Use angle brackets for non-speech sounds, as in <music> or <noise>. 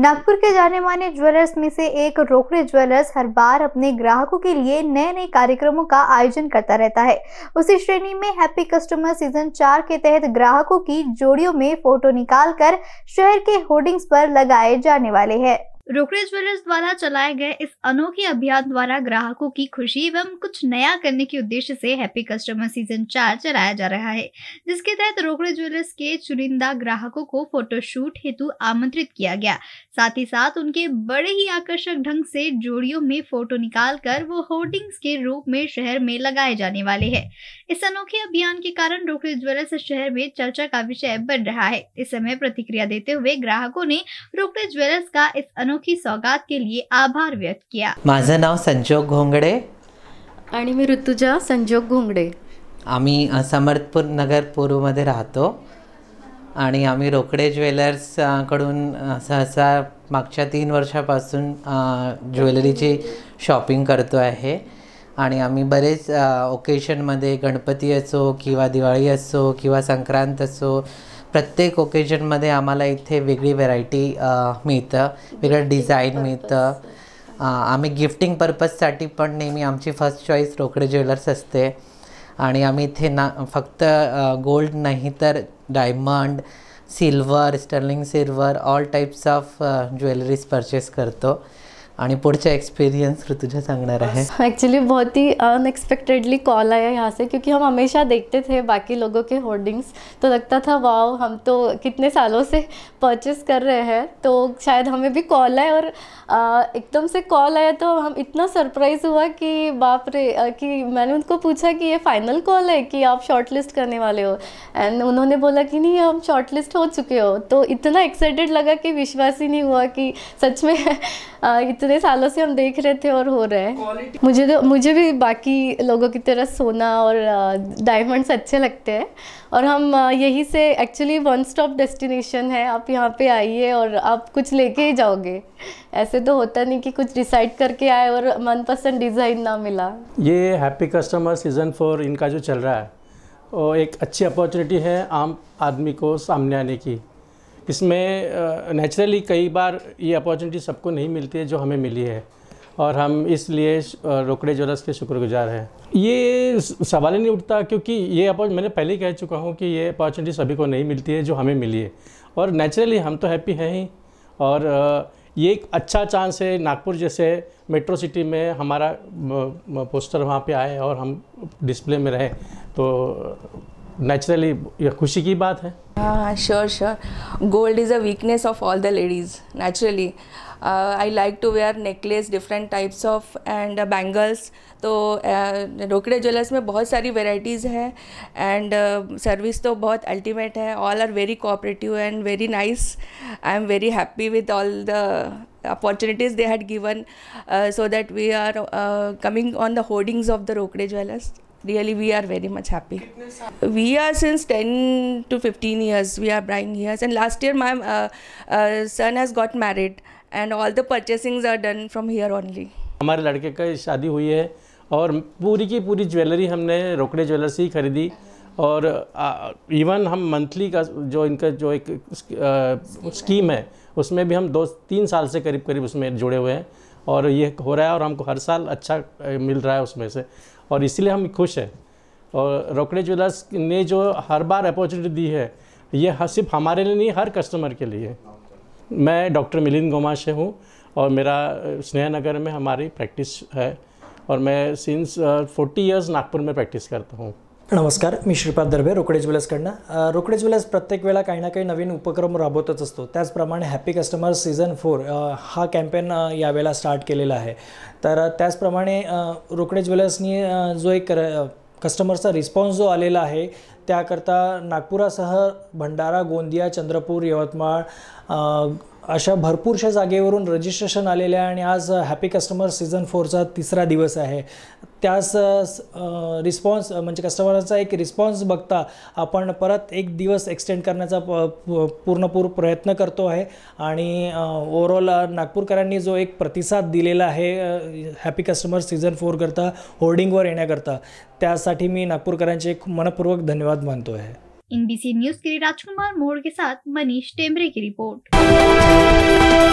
नागपुर के जाने माने ज्वेलर्स में से एक रोकड़े ज्वेलर्स हर बार अपने ग्राहकों के लिए नए नए कार्यक्रमों का आयोजन करता रहता है उसी श्रेणी में हैप्पी कस्टमर सीजन चार के तहत ग्राहकों की जोड़ियों में फोटो निकालकर शहर के होर्डिंग्स पर लगाए जाने वाले हैं रोकरेज ज्वेलर्स द्वारा चलाए गए इस अनोखे अभियान द्वारा ग्राहकों की खुशी एवं कुछ नया करने के उद्देश्य से हैप्पी कस्टमर सीजन चार चलाया जा रहा है जिसके तहत रोकरेज ज्वेलर्स के चुनिंदा ग्राहकों को फोटोशूट हेतु आमंत्रित किया गया साथ ही साथ उनके बड़े ही आकर्षक ढंग से जोड़ियों में फोटो निकाल कर वो होर्डिंग्स के रूप में शहर में लगाए जाने वाले है इस अनोखे अभियान के कारण रोकरेज ज्वेलर्स शहर में चर्चा का विषय बन रहा है इस समय प्रतिक्रिया देते हुए ग्राहकों ने रोकरेज ज्वेलर्स का इस अनोखे अनोखी सौगात के लिए आभार व्यक्त किया माझं नाव संजोग घोंगडे आणि मी ऋतुजा संजोग घोंगडे आम्ही समर्थपूर नगर पूर्वमध्ये राहतो आणि आम्ही रोकडे ज्वेलर्सकडून सहसा मागच्या तीन वर्षापासून ज्वेलरीची शॉपिंग करतो आहे आणि आम्ही बरेच ओकेशनमध्ये गणपती असो किंवा दिवाळी असो किंवा संक्रांत असो प्रत्येक ओकेजनमध्ये आम्हाला इथे वेगळी व्हेरायटी मिळतं वेगळं डिझाईन मिळतं आम्ही गिफ्टिंग पर्पजसाठी पण नेहमी आमची फर्स्ट चॉईस रोकडे ज्वेलर्स असते आणि आम्ही इथे ना फक्त गोल्ड नाही तर diamond silver sterling silver all types of jewelleries purchase करतो आणि पुढचा एक्सपीरियंस तुझे सांगणार आहे एक्चुअली बहुत ही अनएक्सपेक्टेडली कॉल आया यहाँ से क्योंकि हम हमेशा देखते थे बाकी लोगों के होर्डिंग्स तो लगता था वाओ हम तो कितने सालों से परचेस कर रहे हैं तो शायद हमें भी कॉल आए और एकदम से कॉल आया तो हम इतना सरप्राइज हुआ कि बाप रे कि मैंने उनको पूछा कि ये फाइनल कॉल है कि आप शॉर्ट लिस्ट करने वाले हो एंड उन्होंने बोला कि नहीं हम शॉर्ट लिस्ट हो चुके हो तो इतना एक्साइटेड लगा कि विश्वास ही नहीं हुआ कि सच में <laughs> इतने सालों से हम देख रहे थे और हो रहा है मुझे तो मुझे भी बाकी लोगों की तरह सोना और डायमंड्स अच्छे लगते हैं और हम यही से एक्चुअली वन स्टॉप डेस्टिनेशन है आप यहाँ पे आइए और आप कुछ लेके ही जाओगे ऐसे तो होता नहीं कि कुछ डिसाइड करके आए और मनपसंद डिज़ाइन ना मिला ये हैप्पी कस्टमर सीजन फोर इनका जो चल रहा है वो एक अच्छी अपॉर्चुनिटी है आम आदमी को सामने आने की इसमें नेचुरली कई बार ये अपॉर्चुनिटी सबको नहीं मिलती है जो हमें मिली है और हम इसलिए रोकड़े जोरस के शुक्रगुजार हैं ये सवाल ही नहीं उठता क्योंकि ये अपॉर्च मैंने पहले ही कह चुका हूँ कि ये अपॉर्चुनिटी सभी को नहीं मिलती है जो हमें मिली है और नेचुरली हम तो हैप्पी हैं ही और ये एक अच्छा चांस है नागपुर जैसे मेट्रो सिटी में हमारा पोस्टर वहाँ पे आए और हम डिस्प्ले में रहें तो नेचुरली ये खुशी की बात है हाँ sure sure gold is a weakness of all the ladies naturally I like to wear necklace different types of and bangles तो रोकड़े uh, ज्वेलर्स में बहुत सारी वेराइटीज़ हैं एंड सर्विस uh, तो बहुत अल्टीमेट है all are very cooperative and very nice I am very happy with all the opportunities they had given so that we are coming on the hoardings of the Rokade jewellers really we are very much happy we are since 10 to 15 years we are buying years and last year my uh, uh, son has got married and all the purchasings are done from here only हमारे लड़के का शादी हुई है और पूरी की पूरी ज्वेलरी हमने रोकड़े ज्वेलर से ही खरीदी और आ, इवन हम मंथली का जो इनका जो एक आ, स्कीम है उसमें भी हम दो तीन साल से करीब करीब उसमें जुड़े हुए हैं और ये हो रहा है और हमको हर साल अच्छा मिल रहा है उसमें से और इसलिए हम खुश हैं और रोकड़े ज्वेलर्स ने जो हर बार अपॉर्चुनिटी दी है ये सिर्फ हमारे लिए नहीं हर कस्टमर के लिए मैं डॉक्टर मिलिंद से हूँ और मेरा स्नेहनगर में हमारी प्रैक्टिस है और मैं सिंस फोर्टी ईयर्स नागपुर में प्रैक्टिस करता हूँ नमस्कार मी श्रीपाद दर्भे रोकडे ज्वेलर्सकडनं रोकडे ज्वेलर्स प्रत्येक वेळा काही ना काही नवीन उपक्रम राबवतच असतो त्याचप्रमाणे हॅपी कस्टमर सीझन फोर हा कॅम्पेन यावेळेला स्टार्ट केलेला आहे तर त्याचप्रमाणे रोकडे ज्वेलर्सनी जो एक कस्टमरचा रिस्पॉन्स जो आलेला आहे त्याकरता नागपुरासह भंडारा गोंदिया चंद्रपूर यवतमाळ अशा भरपूरशा जागेवरून रजिस्ट्रेशन आलेले आहे आणि आज हॅपी कस्टमर सीझन फोरचा तिसरा दिवस आहे त्यास रिस्पॉन्स म्हणजे कस्टमरचा एक रिस्पॉन्स बघता आपण परत एक दिवस एक्सटेंड करण्याचा पूर्णपूर प्रयत्न करतो आहे आणि ओव्हरऑल नागपूरकरांनी जो एक प्रतिसाद दिलेला आहे हॅपी कस्टमर सीझन फोरकरता होर्डिंगवर येण्याकरता त्यासाठी मी नागपूरकरांचे एक मनपूर्वक धन्यवाद आगमन तो है एनबीसी न्यूज के लिए राजकुमार मोड़ के साथ मनीष टेमरे की रिपोर्ट